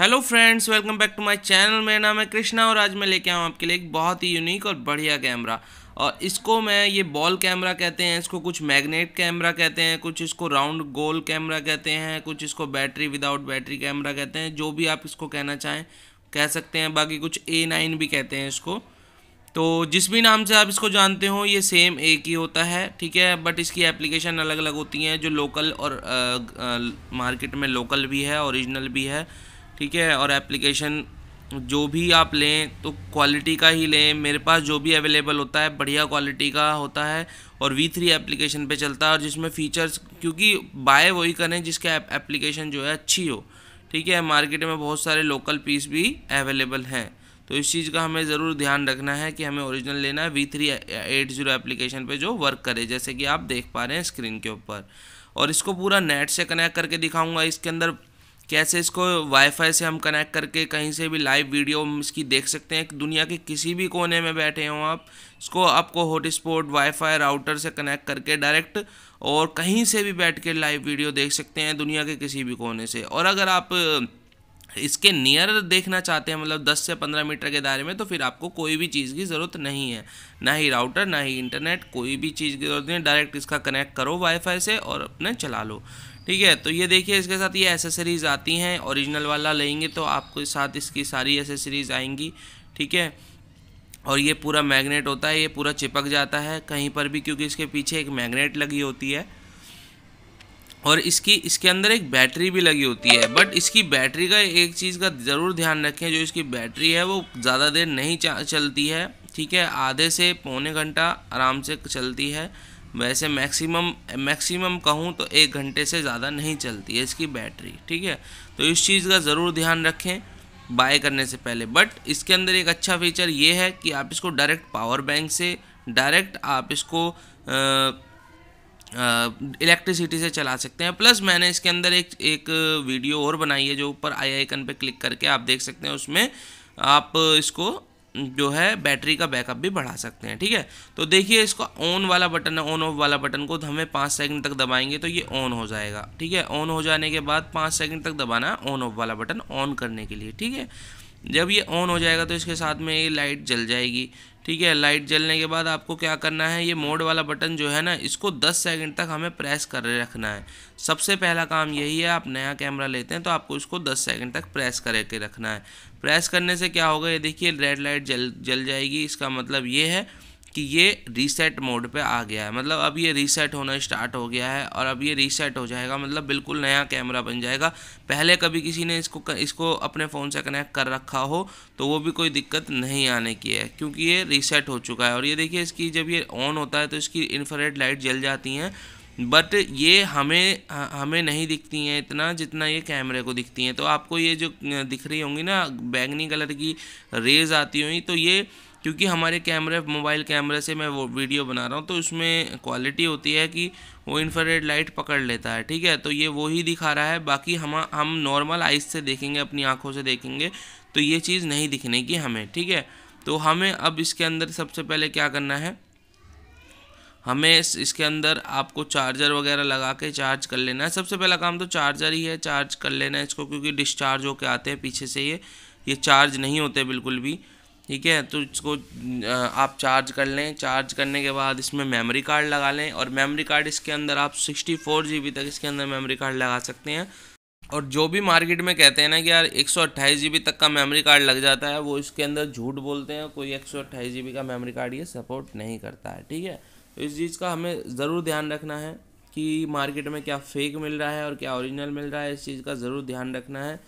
hello friends welcome back to my channel मेरा नाम है कृष्णा और आज मैं लेके आऊँ आपके लिए एक बहुत ही यूनिक और बढ़िया कैमरा और इसको मैं ये बॉल कैमरा कहते हैं इसको कुछ मैग्नेट कैमरा कहते हैं कुछ इसको राउंड गोल कैमरा कहते हैं कुछ इसको बैटरी विदाउट बैटरी कैमरा कहते हैं जो भी आप इसको कहना चाहें कह सकते हैं बाकी कुछ ए नाइन भी कहते हैं इसको तो जिस भी नाम से आप इसको जानते हो ये सेम एक ही होता है ठीक है बट इसकी एप्लीकेशन अलग अलग होती हैं जो लोकल और मार्केट में लोकल भी है औरिजिनल भी है ठीक है और एप्लीकेशन जो भी आप लें तो क्वालिटी का ही लें मेरे पास जो भी अवेलेबल होता है बढ़िया क्वालिटी का होता है और वी थ्री एप्लीकेशन पे चलता है और जिसमें फ़ीचर्स क्योंकि बाय वही करें जिसके एप्लीकेशन जो है अच्छी हो ठीक है मार्केट में बहुत सारे लोकल पीस भी अवेलेबल हैं तो इस चीज़ का हमें ज़रूर ध्यान रखना है कि हमें ओरिजिनल लेना है V three eight zero application पर जो वर्क करे जैसे कि आप देख पा रहे हैं स्क्रीन के ऊपर और इसको पूरा नेट से कनेक्ट करके दिखाऊँगा इसके अंदर कैसे इसको वाईफाई से हम कनेक्ट करके कहीं से भी लाइव वीडियो हम इसकी देख सकते हैं दुनिया के किसी भी कोने में बैठे हों आप इसको आपको हॉटस्पॉट वाईफाई राउटर से कनेक्ट करके डायरेक्ट और कहीं से भी बैठ के लाइव वीडियो देख सकते हैं दुनिया के किसी भी कोने से और अगर आप इसके नियर देखना चाहते हैं मतलब 10 से 15 मीटर के दायरे में तो फिर आपको कोई भी चीज़ की ज़रूरत नहीं है ना ही राउटर ना ही इंटरनेट कोई भी चीज़ की ज़रूरत नहीं डायरेक्ट इसका कनेक्ट करो वाईफाई से और अपने चला लो ठीक है तो ये देखिए इसके साथ ये एसेसरीज़ आती हैं ओरिजिनल वाला लेंगे तो आपके साथ इसकी सारी एसेसरीज़ आएंगी ठीक है और ये पूरा मैग्नेट होता है ये पूरा चिपक जाता है कहीं पर भी क्योंकि इसके पीछे एक मैग्नेट लगी होती है और इसकी इसके अंदर एक बैटरी भी लगी होती है बट इसकी बैटरी का एक चीज़ का ज़रूर ध्यान रखें जो इसकी बैटरी है वो ज़्यादा देर नहीं चलती है ठीक है आधे से पौने घंटा आराम से चलती है वैसे मैक्सिमम मैक्सिमम कहूँ तो एक घंटे से ज़्यादा नहीं चलती है इसकी बैटरी ठीक है तो इस चीज़ का ज़रूर ध्यान रखें बाय करने से पहले बट इसके अंदर एक अच्छा फीचर ये है कि आप इसको डायरेक्ट पावर बैंक से डायरेक्ट आप इसको इलेक्ट्रिसिटी से चला सकते हैं प्लस मैंने इसके अंदर एक एक वीडियो और बनाई है जो ऊपर आई आइकन पे क्लिक करके आप देख सकते हैं उसमें आप इसको जो है बैटरी का बैकअप भी बढ़ा सकते हैं ठीक है तो देखिए इसको ऑन वाला बटन है ऑन ऑफ वाला बटन को तो हमें पाँच सेकंड तक दबाएंगे तो ये ऑन हो जाएगा ठीक है ऑन हो जाने के बाद पाँच सेकंड तक दबाना है ऑन ऑफ वाला बटन ऑन करने के लिए ठीक है जब ये ऑन हो जाएगा तो इसके साथ में ये लाइट जल जाएगी ठीक है लाइट जलने के बाद आपको क्या करना है ये मोड वाला बटन जो है ना इसको 10 सेकंड तक हमें प्रेस कर रखना है सबसे पहला काम यही है आप नया कैमरा लेते हैं तो आपको इसको 10 सेकंड तक प्रेस करके रखना है प्रेस करने से क्या होगा ये देखिए रेड लाइट जल जल जाएगी इसका मतलब ये है कि ये रीसेट मोड पे आ गया है मतलब अब ये रीसेट होना स्टार्ट हो गया है और अब ये रीसेट हो जाएगा मतलब बिल्कुल नया कैमरा बन जाएगा पहले कभी किसी ने इसको इसको अपने फ़ोन से कनेक्ट कर रखा हो तो वो भी कोई दिक्कत नहीं आने की है क्योंकि ये रीसेट हो चुका है और ये देखिए इसकी जब ये ऑन होता है तो इसकी इन्फ्रेड लाइट जल जाती हैं बट ये हमें हमें नहीं दिखती हैं इतना जितना ये कैमरे को दिखती हैं तो आपको ये जो दिख रही होंगी ना बैंगनी कलर की रेज आती हुई तो ये क्योंकि हमारे कैमरे मोबाइल कैमरे से मैं वो वीडियो बना रहा हूँ तो उसमें क्वालिटी होती है कि वो इन्फ्रारेड लाइट पकड़ लेता है ठीक है तो ये वो ही दिखा रहा है बाकी हम हम नॉर्मल आइज से देखेंगे अपनी आँखों से देखेंगे तो ये चीज़ नहीं दिखने की हमें ठीक है तो हमें अब इसके अंदर सबसे पहले क्या करना है हमें इसके अंदर आपको चार्जर वगैरह लगा के चार्ज कर लेना है सबसे पहला काम तो चार्जर ही है चार्ज कर लेना है इसको क्योंकि डिस्चार्ज होके आते हैं पीछे से ये ये चार्ज नहीं होते बिल्कुल भी ठीक है तो इसको आप चार्ज कर लें चार्ज करने के बाद इसमें मेमोरी कार्ड लगा लें और मेमोरी कार्ड इसके अंदर आप सिक्सटी फोर जी बी तक इसके अंदर मेमोरी कार्ड लगा सकते हैं और जो भी मार्केट में कहते हैं ना कि यार एक सौ बी तक का मेमोरी कार्ड लग जाता है वो इसके अंदर झूठ बोलते हैं कोई एक सौ बी का मेमोरी कार्ड ये सपोर्ट नहीं करता है ठीक है इस चीज़ का हमें ज़रूर ध्यान रखना है कि मार्केट में क्या फेक मिल रहा है और क्या ओरिजिनल मिल रहा है इस चीज़ का ज़रूर ध्यान रखना है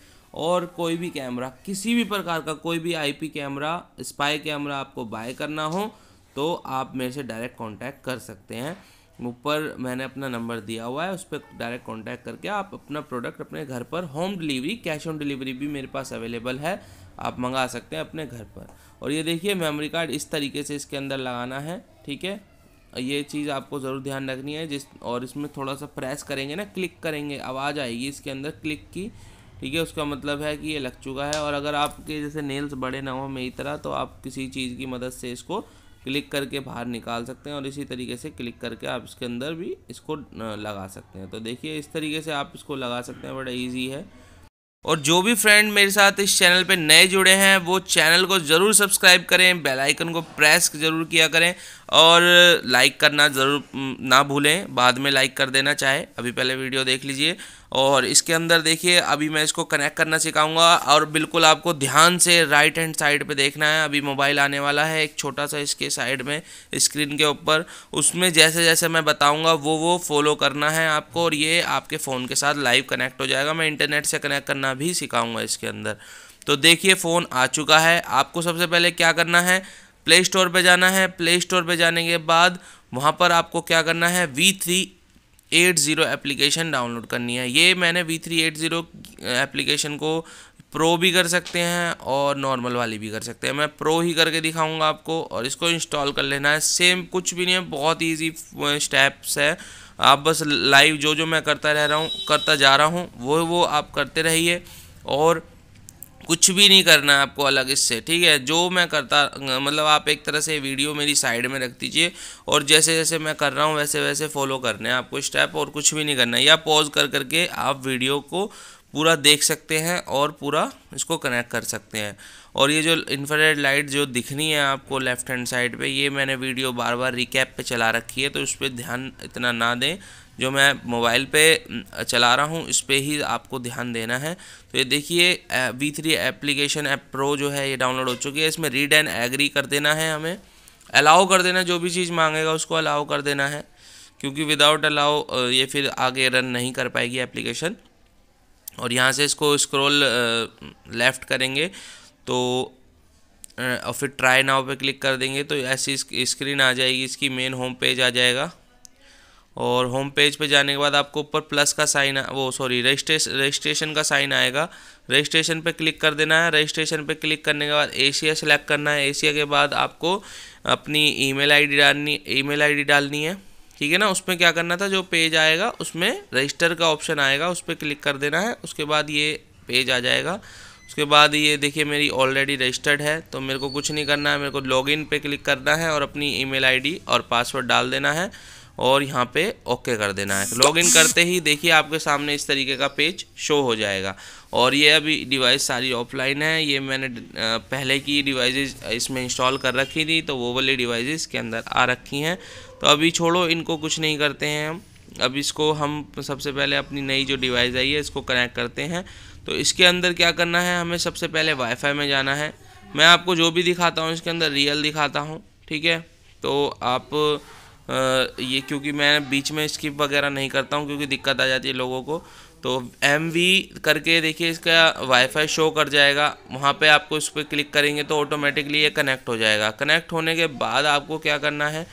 और कोई भी कैमरा किसी भी प्रकार का कोई भी आईपी कैमरा स्पाई कैमरा आपको बाय करना हो तो आप मेरे से डायरेक्ट कांटेक्ट कर सकते हैं ऊपर मैंने अपना नंबर दिया हुआ है उस पर डायरेक्ट कांटेक्ट करके आप अपना प्रोडक्ट अपने घर पर home delivery cash on delivery भी मेरे पास अवेलेबल है आप मंगा सकते हैं अपने घर पर और ये देखिए मेमोरी कार्ड इस तरीके से इसके अंदर लगाना है ठीक है ये चीज़ आपको ज़रूर ध्यान रखनी है जिस और इसमें थोड़ा सा प्रेस करेंगे ना क्लिक करेंगे आवाज़ आएगी इसके अंदर क्लिक की ठीक है उसका मतलब है कि ये लग चुका है और अगर आपके जैसे नेल्स बड़े ना हो मेरी तरह तो आप किसी चीज़ की मदद से इसको क्लिक करके बाहर निकाल सकते हैं और इसी तरीके से क्लिक करके आप इसके अंदर भी इसको लगा सकते हैं तो देखिए इस तरीके से आप इसको लगा सकते हैं बड़ा ईजी है और जो भी फ्रेंड मेरे साथ इस चैनल पे नए जुड़े हैं वो चैनल को ज़रूर सब्सक्राइब करें बेल आइकन को प्रेस ज़रूर किया करें और लाइक करना ज़रूर ना भूलें बाद में लाइक कर देना चाहे अभी पहले वीडियो देख लीजिए और इसके अंदर देखिए अभी मैं इसको कनेक्ट करना सिखाऊंगा और बिल्कुल आपको ध्यान से राइट हैंड साइड पे देखना है अभी मोबाइल आने वाला है एक छोटा सा इसके साइड में स्क्रीन के ऊपर उसमें जैसे जैसे मैं बताऊंगा वो वो फॉलो करना है आपको और ये आपके फ़ोन के साथ लाइव कनेक्ट हो जाएगा मैं इंटरनेट से कनेक्ट करना भी सिखाऊँगा इसके अंदर तो देखिए फ़ोन आ चुका है आपको सबसे पहले क्या करना है प्ले स्टोर पर जाना है प्ले स्टोर पर जाने के बाद वहाँ पर आपको क्या करना है V three eight zero application download करनी है ये मैंने V three eight zero application को प्रो भी कर सकते हैं और नॉर्मल वाली भी कर सकते हैं मैं प्रो ही करके दिखाऊंगा आपको और इसको इंस्टॉल कर लेना है सेम कुछ भी नहीं है बहुत इजी स्टेप्स है आप बस लाइव जो जो मैं करता रह रहा हूँ करता जा रहा हूँ वो वो आप करते रहिए और कुछ भी नहीं करना है आपको अलग इससे ठीक है जो मैं करता मतलब आप एक तरह से वीडियो मेरी साइड में रख दीजिए और जैसे जैसे मैं कर रहा हूँ वैसे वैसे फॉलो करना है आपको स्टेप और कुछ भी नहीं करना है या पॉज कर करके आप वीडियो को पूरा देख सकते हैं और पूरा इसको कनेक्ट कर सकते हैं और ये जो इन्फ्रारेड लाइट जो दिखनी है आपको लेफ़्ट हैंड साइड पे ये मैंने वीडियो बार बार रिकैप पे चला रखी है तो उस पर ध्यान इतना ना दें जो मैं मोबाइल पे चला रहा हूँ इस पर ही आपको ध्यान देना है तो ये देखिए V three application app pro जो है ये डाउनलोड हो चुकी है इसमें रीड एंड एग्री कर देना है हमें अलाउ कर देना जो भी चीज़ मांगेगा उसको अलाउ कर देना है क्योंकि विदाउट अलाउ ये फिर आगे रन नहीं कर पाएगी एप्लीकेशन और यहाँ से इसको स्क्रोल लेफ़्ट करेंगे तो और फिर ट्राई नाव पे क्लिक कर देंगे तो ऐसी स्क्रीन आ जाएगी इसकी मेन होम पेज आ जाएगा और होम पेज पे जाने के बाद आपको ऊपर प्लस का साइन वो सॉरी रजिस्ट्रेशन रजिस्ट्रेशन का साइन आएगा रजिस्ट्रेशन पे क्लिक कर देना है रजिस्ट्रेशन पे क्लिक करने के बाद एशिया सेलेक्ट करना है एशिया के बाद आपको अपनी ईमेल आईडी डालनी ईमेल आईडी डालनी है ठीक है ना उसमें क्या करना था जो पेज आएगा उसमें रजिस्टर का ऑप्शन आएगा उस पर क्लिक कर देना है उसके बाद ये पेज आ जाएगा उसके बाद ये देखिए मेरी ऑलरेडी रजिस्टर्ड है तो मेरे को कुछ नहीं करना है मेरे को लॉगिन पे क्लिक करना है और अपनी ईमेल आईडी और पासवर्ड डाल देना है और यहाँ पे ओके कर देना है लॉगिन करते ही देखिए आपके सामने इस तरीके का पेज शो हो जाएगा और ये अभी डिवाइस सारी ऑफलाइन है ये मैंने पहले की डिवाइसेस इसमें इंस्टॉल कर रखी थी तो वो वाली डिवाइसेस के अंदर आ रखी हैं तो अभी छोड़ो इनको कुछ नहीं करते हैं हम अब इसको हम सबसे पहले अपनी नई जो डिवाइस आई है इसको कनेक्ट करते हैं तो इसके अंदर क्या करना है हमें सबसे पहले वाईफाई में जाना है मैं आपको जो भी दिखाता हूँ इसके अंदर रियल दिखाता हूँ ठीक है तो आप ये क्योंकि मैं बीच में स्किप वगैरह नहीं करता हूँ क्योंकि दिक्कत आ जाती है लोगों को तो एम वी करके देखिए इसका वाईफाई शो कर जाएगा वहाँ पे आपको इस पर क्लिक करेंगे तो ऑटोमेटिकली ये कनेक्ट हो जाएगा कनेक्ट होने के बाद आपको क्या करना है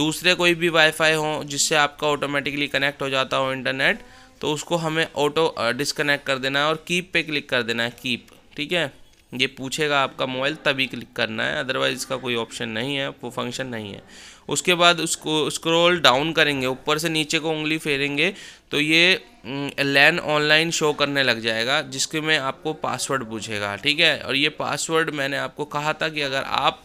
दूसरे कोई भी वाईफाई हो जिससे आपका ऑटोमेटिकली कनेक्ट हो जाता हो इंटरनेट तो उसको हमें ऑटो डिसकनेक्ट कर देना है और कीप पे क्लिक कर देना है कीप ठीक है ये पूछेगा आपका मोबाइल तभी क्लिक करना है अदरवाइज़ इसका कोई ऑप्शन नहीं है वो फंक्शन नहीं है उसके बाद उसको स्क्रॉल डाउन करेंगे ऊपर से नीचे को उंगली फेरेंगे तो ये लैन ऑनलाइन शो करने लग जाएगा जिसके में आपको पासवर्ड पूछेगा ठीक है और ये पासवर्ड मैंने आपको कहा था कि अगर आप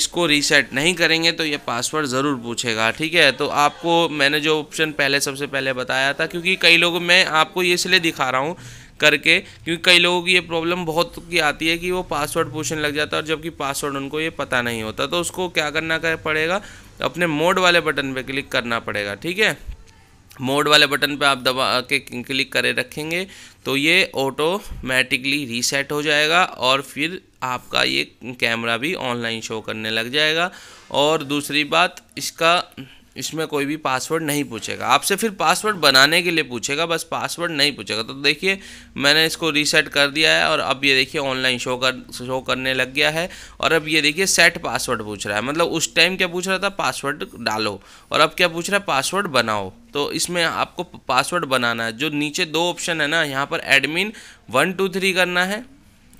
इसको रीसेट नहीं करेंगे तो ये पासवर्ड ज़रूर पूछेगा ठीक है तो आपको मैंने जो ऑप्शन पहले सबसे पहले बताया था क्योंकि कई लोग मैं आपको इसलिए दिखा रहा हूँ करके क्योंकि कई लोगों की ये प्रॉब्लम बहुत की आती है कि वो पासवर्ड पूछने लग जाता है और जबकि पासवर्ड उनको ये पता नहीं होता तो उसको क्या करना कर पड़ेगा अपने मोड वाले बटन पर क्लिक करना पड़ेगा ठीक है मोड वाले बटन पे आप दबा के क्लिक करे रखेंगे तो ये ऑटोमेटिकली रीसेट हो जाएगा और फिर आपका ये कैमरा भी ऑनलाइन शो करने लग जाएगा और दूसरी बात इसका इसमें कोई भी पासवर्ड नहीं पूछेगा आपसे फिर पासवर्ड बनाने के लिए पूछेगा बस पासवर्ड नहीं पूछेगा तो देखिए मैंने इसको रीसेट कर दिया है और अब ये देखिए ऑनलाइन शो कर शो करने लग गया है और अब ये देखिए सेट पासवर्ड पूछ रहा है मतलब उस टाइम क्या पूछ रहा था पासवर्ड डालो और अब क्या पूछ रहा है पासवर्ड बनाओ तो इसमें आपको पासवर्ड बनाना है जो नीचे दो ऑप्शन है ना यहाँ पर एडमिन वन टू थ्री करना है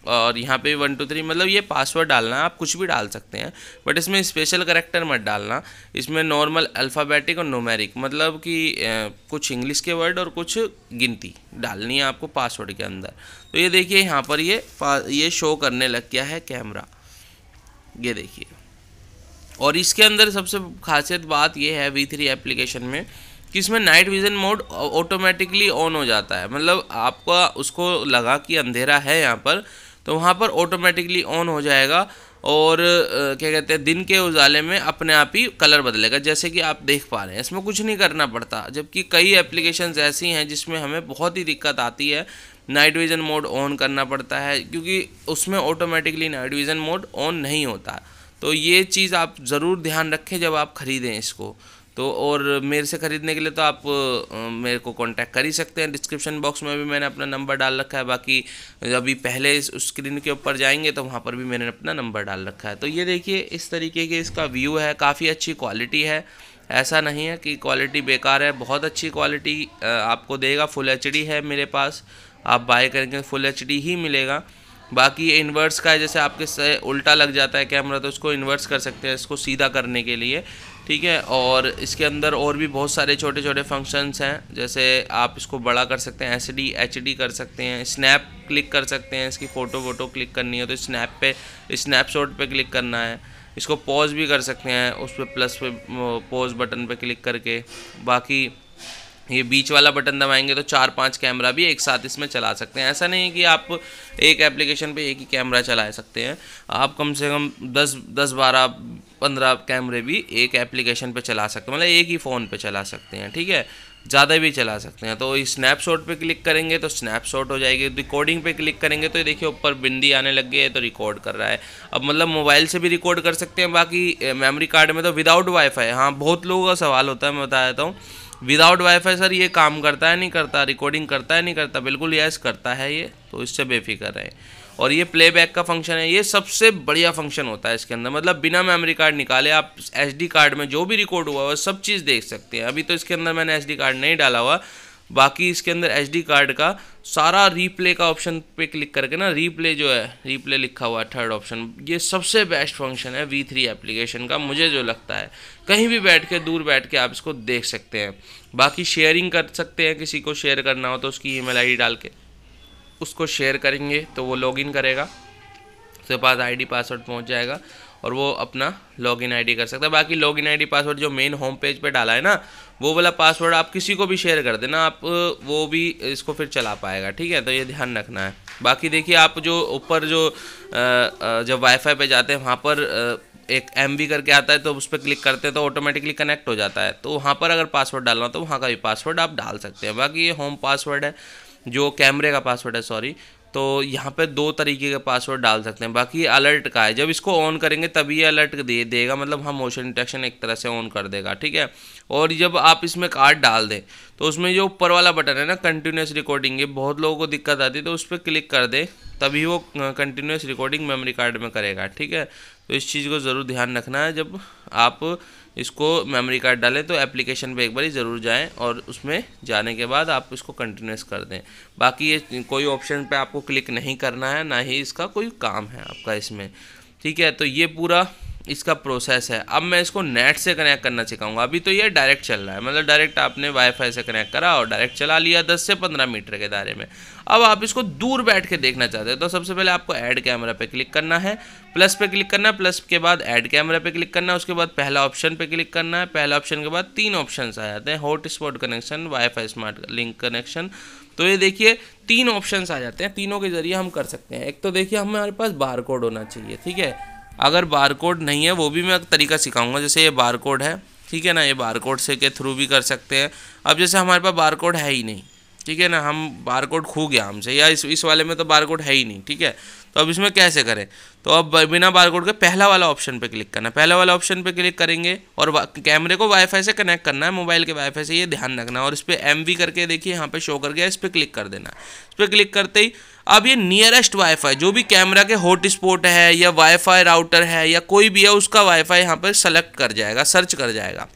और यहाँ पे वन टू थ्री मतलब ये पासवर्ड डालना है आप कुछ भी डाल सकते हैं बट इसमें स्पेशल करेक्टर मत डालना इसमें नॉर्मल अल्फ़ाबेटिक और नोमेरिक मतलब कि कुछ इंग्लिश के वर्ड और कुछ गिनती डालनी है आपको पासवर्ड के अंदर तो ये देखिए यहाँ पर ये ये शो करने लग गया है कैमरा ये देखिए और इसके अंदर सबसे खासियत बात ये है वी थ्री एप्लीकेशन में कि इसमें night vision mode automatically on हो जाता है मतलब आपका उसको लगा कि अंधेरा है यहाँ पर तो वहाँ पर ऑटोमेटिकली ऑन हो जाएगा और क्या कहते हैं दिन के उजाले में अपने आप ही कलर बदलेगा जैसे कि आप देख पा रहे हैं इसमें कुछ नहीं करना पड़ता जबकि कई एप्लीकेशंस ऐसी हैं जिसमें हमें बहुत ही दिक्कत आती है नाइट विज़न मोड ऑन करना पड़ता है क्योंकि उसमें automatically night vision mode on नहीं होता तो ये चीज़ आप ज़रूर ध्यान रखें जब आप ख़रीदें इसको तो और मेरे से ख़रीदने के लिए तो आप मेरे को कांटेक्ट कर ही सकते हैं डिस्क्रिप्शन बॉक्स में भी मैंने अपना नंबर डाल रखा है बाकी अभी पहले इस स्क्रीन के ऊपर जाएंगे तो वहाँ पर भी मैंने अपना नंबर डाल रखा है तो ये देखिए इस तरीके के इसका व्यू है काफ़ी अच्छी क्वालिटी है ऐसा नहीं है कि क्वालिटी बेकार है बहुत अच्छी क्वालिटी आपको देगा फुल एच है मेरे पास आप बाय करेंगे फुल तो एच ही मिलेगा बाकी इन्वर्स का है जैसे आपके से उल्टा लग जाता है कैमरा तो उसको इन्वर्स कर सकते हैं इसको सीधा करने के लिए ठीक है और इसके अंदर और भी बहुत सारे छोटे छोटे फंक्शंस हैं जैसे आप इसको बड़ा कर सकते हैं एसडी डी एच डी कर सकते हैं स्नैप क्लिक कर सकते हैं इसकी फ़ोटो वोटो क्लिक करनी है तो स्नैप पे स्नैपशॉट पे क्लिक करना है इसको पॉज भी कर सकते हैं उस पर प्लस पे पॉज बटन पे क्लिक करके बाकी ये बीच वाला बटन दबाएंगे तो चार पांच कैमरा भी एक साथ इसमें चला सकते हैं ऐसा नहीं है कि आप एक एप्लीकेशन पे एक ही कैमरा चला सकते हैं आप कम से कम दस दस बारह पंद्रह कैमरे भी एक एप्लीकेशन पे चला सकते हैं मतलब एक ही फ़ोन पे चला सकते हैं ठीक है ज़्यादा भी चला सकते हैं तो स्नैपशॉट पे क्लिक करेंगे तो स्नैपशॉट हो जाएगी रिकॉर्डिंग पे क्लिक करेंगे तो देखिए ऊपर बिंदी आने लग गई है तो रिकॉर्ड कर रहा है अब मतलब मोबाइल से भी रिकॉर्ड कर सकते हैं बाकी मेमोरी कार्ड में तो विदाउट वाईफाई हाँ बहुत लोगों का सवाल होता है मैं बता देता हूँ विदाउट वाईफाई सर ये काम करता है नहीं करता रिकॉर्डिंग करता है नहीं करता बिल्कुल यस करता है ये तो इससे बेफिक्र रहे और ये प्लेबैक का फंक्शन है ये सबसे बढ़िया फंक्शन होता है इसके अंदर मतलब बिना मेमोरी कार्ड निकाले आप एसडी कार्ड में जो भी रिकॉर्ड हुआ हुआ सब चीज़ देख सकते हैं अभी तो इसके अंदर मैंने एसडी कार्ड नहीं डाला हुआ बाकी इसके अंदर एच कार्ड का सारा रीप्ले का ऑप्शन पे क्लिक करके ना रीप्ले जो है रीप्ले लिखा हुआ है थर्ड ऑप्शन ये सबसे बेस्ट फंक्शन है वी थ्री एप्लीकेशन का मुझे जो लगता है कहीं भी बैठ के दूर बैठ के आप इसको देख सकते हैं बाकी शेयरिंग कर सकते हैं किसी को शेयर करना हो तो उसकी ई मेल डाल के उसको शेयर करेंगे तो वो लॉग करेगा उसके पास आई पासवर्ड पहुँच जाएगा और वो अपना लॉगिन आईडी कर सकता है बाकी लॉगिन आईडी पासवर्ड जो मेन होम पेज पे डाला है ना वो वाला पासवर्ड आप किसी को भी शेयर कर देना आप वो भी इसको फिर चला पाएगा ठीक है तो ये ध्यान रखना है बाकी देखिए आप जो ऊपर जो जब वाईफाई पे जाते हैं वहाँ पर एक एम करके आता है तो उस पर क्लिक करते हैं तो ऑटोमेटिकली कनेक्ट हो जाता है तो वहाँ पर अगर पासवर्ड डालना हो तो वहाँ का भी पासवर्ड आप डाल सकते हैं बाकी ये होम पासवर्ड है जो कैमरे का पासवर्ड है सॉरी तो यहाँ पे दो तरीके का पासवर्ड डाल सकते हैं बाकी अलर्ट का है जब इसको ऑन करेंगे तभी ये अलर्ट दे देगा मतलब हम मोशन डिटेक्शन एक तरह से ऑन कर देगा ठीक है और जब आप इसमें कार्ड डाल दें तो उसमें जो ऊपर वाला बटन है ना कंटिन्यूस रिकॉर्डिंग ये बहुत लोगों को दिक्कत आती है तो उस पर क्लिक कर दें तभी वो कंटिन्यूस रिकॉर्डिंग मेमोरी कार्ड में करेगा ठीक है तो इस चीज़ को ज़रूर ध्यान रखना है जब आप इसको मेमोरी कार्ड डालें तो एप्लीकेशन पे एक बार ज़रूर जाएं और उसमें जाने के बाद आप इसको कंटिन्यूस कर दें बाकी ये कोई ऑप्शन पे आपको क्लिक नहीं करना है ना ही इसका कोई काम है आपका इसमें ठीक है तो ये पूरा इसका प्रोसेस है अब मैं इसको नेट से कनेक्ट करना सिखाऊंगा अभी तो ये डायरेक्ट चल रहा है मतलब डायरेक्ट आपने वाईफाई से कनेक्ट करा और डायरेक्ट चला लिया 10 से 15 मीटर के दायरे में अब आप इसको दूर बैठ के देखना चाहते हैं तो सबसे पहले आपको ऐड कैमरा पे क्लिक करना है प्लस पे क्लिक करना है प्लस के बाद ऐड कैमरा पे क्लिक करना है उसके बाद पहला ऑप्शन पे क्लिक करना है पहला ऑप्शन के बाद तीन ऑप्शन आ जाते हैं hot spot connection wifi smart link connection तो ये देखिए तीन ऑप्शंस आ जाते हैं तीनों के ज़रिए हम कर सकते हैं एक तो देखिए हमारे पास बार कोड होना चाहिए ठीक है अगर बार कोड नहीं है वो भी मैं तरीका सिखाऊंगा जैसे ये बार कोड है ठीक है ना ये बार कोड से के थ्रू भी कर सकते हैं अब जैसे हमारे पास बार कोड है ही नहीं ठीक है ना हम बार कोड खो गया हमसे या इस इस वाले में तो बार कोड है ही नहीं ठीक है तो अब इसमें कैसे करें तो अब बिना बारकोड के पहला वाला ऑप्शन पे क्लिक करना पहला वाला ऑप्शन पे क्लिक करेंगे और कैमरे को वाईफाई से कनेक्ट करना है मोबाइल के वाईफाई से ये ध्यान रखना और इस पर एम करके देखिए यहाँ पे शो कर गया इस पर क्लिक कर देना इस पर क्लिक करते ही अब ये नियरेस्ट वाईफाई जो भी कैमरा के हॉटस्पॉट है या वाईफाई राउटर है या कोई भी है उसका वाईफाई यहाँ पर सेलेक्ट कर जाएगा सर्च कर जाएगा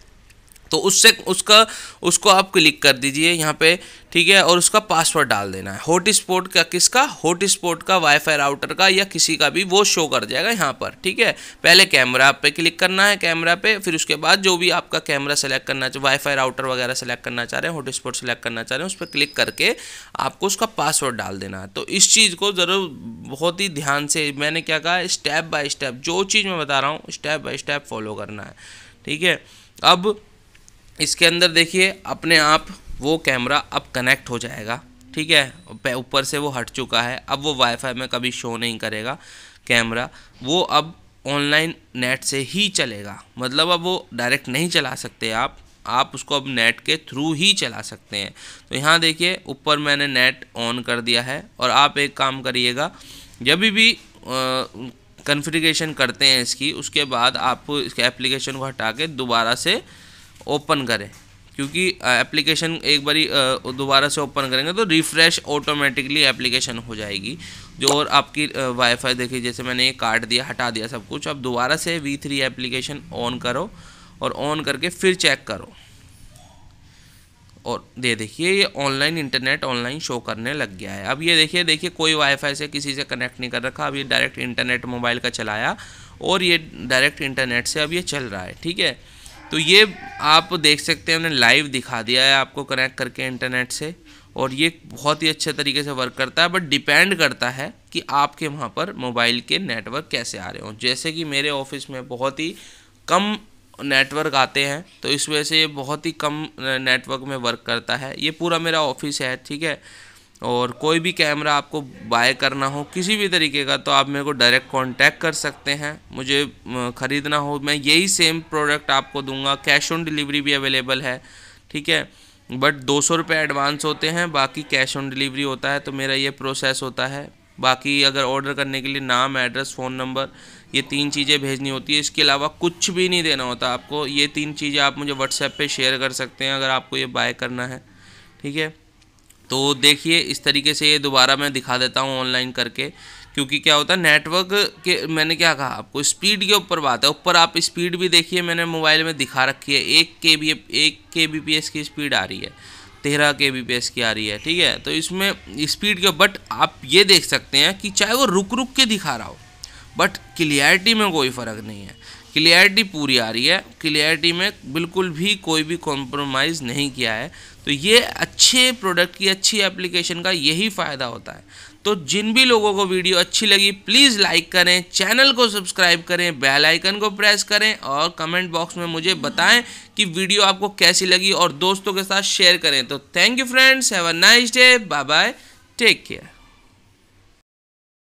तो उससे उसका उसको आप क्लिक कर दीजिए यहाँ पे ठीक है और उसका पासवर्ड डाल देना है हॉट स्पॉट का किसका हॉट स्पॉट का वाईफाई राउटर का या किसी का भी वो शो कर जाएगा यहाँ पर ठीक है पहले कैमरा पे क्लिक करना है कैमरा पे फिर उसके बाद जो भी आपका कैमरा सेलेक्ट करना चाहे वाईफाई राउटर वगैरह सेलेक्ट करना चाह रहे हैं हॉट स्पॉट सेलेक्ट करना चाह रहे हैं उस पर क्लिक करके आपको उसका पासवर्ड डाल देना है तो इस चीज़ को ज़रूर बहुत ही ध्यान से मैंने क्या कहा स्टेप बाय स्टेप जो चीज़ मैं बता रहा हूँ स्टेप बाय स्टेप फॉलो करना है ठीक है अब इसके अंदर देखिए अपने आप वो कैमरा अब कनेक्ट हो जाएगा ठीक है ऊपर से वो हट चुका है अब वो वाईफाई में कभी शो नहीं करेगा कैमरा वो अब ऑनलाइन नेट से ही चलेगा मतलब अब वो डायरेक्ट नहीं चला सकते आप आप उसको अब नेट के थ्रू ही चला सकते हैं तो यहाँ देखिए ऊपर मैंने नेट ऑन कर दिया है और आप एक काम करिएगा जब भी कन्फिग्रेशन करते हैं इसकी उसके बाद आपको इसके एप्लीकेशन को हटा के दोबारा से ओपन करें क्योंकि एप्लीकेशन एक बारी दोबारा से ओपन करेंगे तो रिफ़्रेश ऑटोमेटिकली एप्लीकेशन हो जाएगी जो और आपकी वाईफाई देखिए जैसे मैंने ये काट दिया हटा दिया सब कुछ अब दोबारा से वी थ्री एप्लीकेशन ऑन करो और ऑन करके फिर चेक करो और दे देखिए ये ऑनलाइन इंटरनेट ऑनलाइन शो करने लग गया है अब ये देखिए देखिए कोई वाईफाई से किसी से कनेक्ट नहीं कर रखा अब ये डायरेक्ट इंटरनेट मोबाइल का चलाया और ये डायरेक्ट इंटरनेट से अब ये चल रहा है ठीक है तो ये आप देख सकते हैं हमने लाइव दिखा दिया है आपको कनेक्ट करके इंटरनेट से और ये बहुत ही अच्छे तरीके से वर्क करता है बट डिपेंड करता है कि आपके वहाँ पर मोबाइल के नेटवर्क कैसे आ रहे हों जैसे कि मेरे ऑफिस में बहुत ही कम नेटवर्क आते हैं तो इस वजह से ये बहुत ही कम नेटवर्क में वर्क करता है ये पूरा मेरा ऑफिस है ठीक है और कोई भी कैमरा आपको बाय करना हो किसी भी तरीके का तो आप मेरे को डायरेक्ट कांटेक्ट कर सकते हैं मुझे ख़रीदना हो मैं यही सेम प्रोडक्ट आपको दूंगा कैश ऑन डिलीवरी भी अवेलेबल है ठीक है बट दो सौ रुपये एडवांस होते हैं बाकी कैश ऑन डिलीवरी होता है तो मेरा ये प्रोसेस होता है बाकी अगर ऑर्डर करने के लिए नाम एड्रेस फ़ोन नंबर ये तीन चीज़ें भेजनी होती है इसके अलावा कुछ भी नहीं देना होता आपको ये तीन चीज़ें आप मुझे व्हाट्सएप पे शेयर कर सकते हैं अगर आपको ये बाय करना है ठीक है तो देखिए इस तरीके से ये दोबारा मैं दिखा देता हूँ ऑनलाइन करके क्योंकि क्या होता है नेटवर्क के मैंने क्या कहा आपको स्पीड के ऊपर बात है ऊपर आप स्पीड भी देखिए मैंने मोबाइल में दिखा रखी है एक के बी एक के बी पी एस की स्पीड आ रही है तेरह के बी पी एस की आ रही है ठीक है तो इसमें स्पीड के बट आप ये देख सकते हैं कि चाहे वो रुक रुक के दिखा रहा हो बट क्लियरिटी में कोई फ़र्क नहीं है क्लियरिटी पूरी आ रही है क्लियरिटी में बिल्कुल भी कोई भी कॉम्प्रोमाइज़ नहीं किया है तो ये अच्छे प्रोडक्ट की अच्छी एप्लीकेशन का यही फ़ायदा होता है तो जिन भी लोगों को वीडियो अच्छी लगी प्लीज़ लाइक करें चैनल को सब्सक्राइब करें बेल आइकन को प्रेस करें और कमेंट बॉक्स में मुझे बताएं कि वीडियो आपको कैसी लगी और दोस्तों के साथ शेयर करें तो thank you friends have a nice day bye bye take care